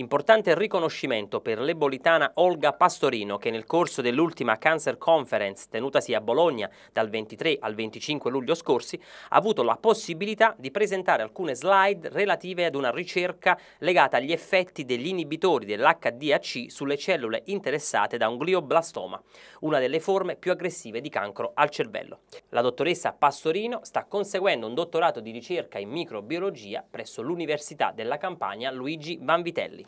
Importante riconoscimento per l'ebolitana Olga Pastorino che nel corso dell'ultima Cancer Conference tenutasi a Bologna dal 23 al 25 luglio scorsi ha avuto la possibilità di presentare alcune slide relative ad una ricerca legata agli effetti degli inibitori dell'HDAC sulle cellule interessate da un glioblastoma, una delle forme più aggressive di cancro al cervello. La dottoressa Pastorino sta conseguendo un dottorato di ricerca in microbiologia presso l'Università della Campania Luigi Vanvitelli.